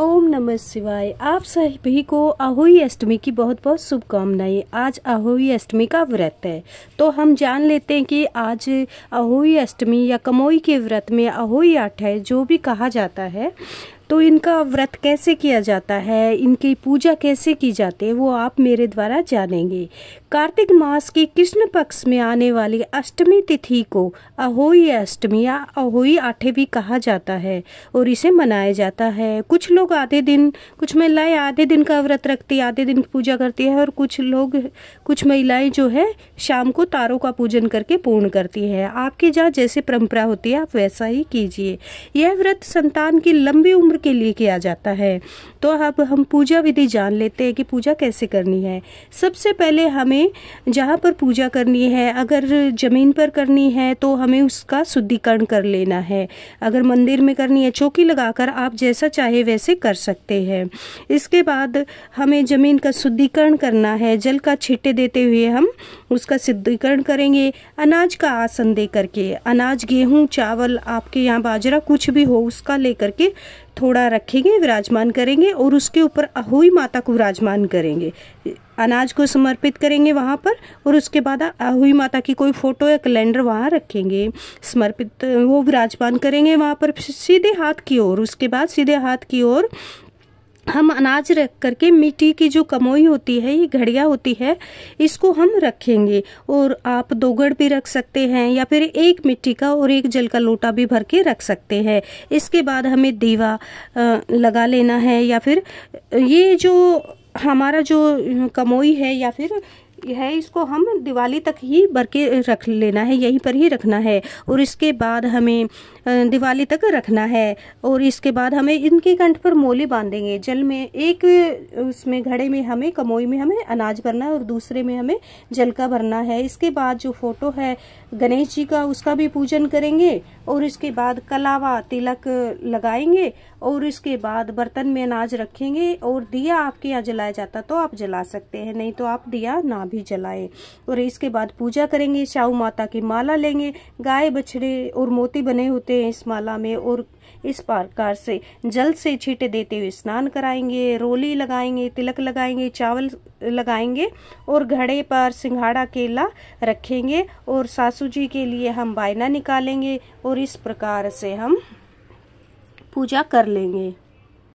ओम नमः शिवाय आप सभी को अहोई अष्टमी की बहुत बहुत शुभकामनाएं आज अहोई अष्टमी का व्रत है तो हम जान लेते हैं कि आज अहोई अष्टमी या कमोई के व्रत में अहोई आठ है जो भी कहा जाता है तो इनका व्रत कैसे किया जाता है इनकी पूजा कैसे की जाती है वो आप मेरे द्वारा जानेंगे कार्तिक मास के कृष्ण पक्ष में आने वाली अष्टमी तिथि को अहोई अष्टमी या अहोई आठे भी कहा जाता है और इसे मनाया जाता है कुछ लोग आधे दिन कुछ महिलाएं आधे दिन का व्रत रखती आधे दिन पूजा करती है और कुछ लोग कुछ महिलाएं जो है शाम को तारों का पूजन करके पूर्ण करती है आपके जहाँ जैसे परंपरा होती है आप वैसा ही कीजिए यह व्रत संतान की लंबी उम्र के लिए किया जाता है तो अब हम पूजा विधि जान लेते हैं कि पूजा कैसे करनी है सबसे पहले हमें हमें जहाँ पर पूजा करनी है अगर ज़मीन पर करनी है तो हमें उसका शुद्धिकरण कर लेना है अगर मंदिर में करनी है चौकी लगाकर आप जैसा चाहे वैसे कर सकते हैं इसके बाद हमें ज़मीन का शुद्धिकरण करना है जल का छिट्टे देते हुए हम उसका शुद्धिकरण करेंगे अनाज का आसन दे करके अनाज गेहूँ चावल आपके यहाँ बाजरा कुछ भी हो उसका ले करके थोड़ा रखेंगे विराजमान करेंगे और उसके ऊपर अहोई माता को विराजमान करेंगे अनाज को समर्पित करेंगे वहाँ पर और उसके बाद हुई माता की कोई फ़ोटो या कैलेंडर वहाँ रखेंगे समर्पित वो विराजमान करेंगे वहाँ पर सीधे हाथ की ओर उसके बाद सीधे हाथ की ओर हम अनाज रख करके मिट्टी की जो कमोई होती है ये घड़िया होती है इसको हम रखेंगे और आप दो भी रख सकते हैं या फिर एक मिट्टी का और एक जल का लोटा भी भर के रख सकते हैं इसके बाद हमें दीवा लगा लेना है या फिर ये जो हमारा जो कमोई है या फिर है इसको हम दिवाली तक ही भर के रख लेना है यहीं पर ही रखना है और इसके बाद हमें दिवाली तक रखना है और इसके बाद हमें इनके कंठ पर मोली बांधेंगे जल में एक उसमें घड़े में हमें कमोई में हमें अनाज भरना है और दूसरे में हमें जल का भरना है इसके बाद जो फोटो है गणेश जी का उसका भी पूजन करेंगे और इसके बाद कलावा तिलक लगाएंगे और इसके बाद बर्तन में अनाज रखेंगे और दिया आपके यहाँ जलाया जाता तो आप जला सकते हैं नहीं तो आप दिया ना भी जलाएं और इसके बाद पूजा करेंगे शाहू माता की माला लेंगे गाय बछड़े और मोती बने होते हैं इस माला में और इस प्रकार से जल से छीटे देते हुए स्नान कराएंगे रोली लगाएंगे तिलक लगाएंगे चावल लगाएंगे और घड़े पर सिंघाड़ा केला रखेंगे और सासू जी के लिए हम बायना निकालेंगे और इस प्रकार से हम पूजा कर लेंगे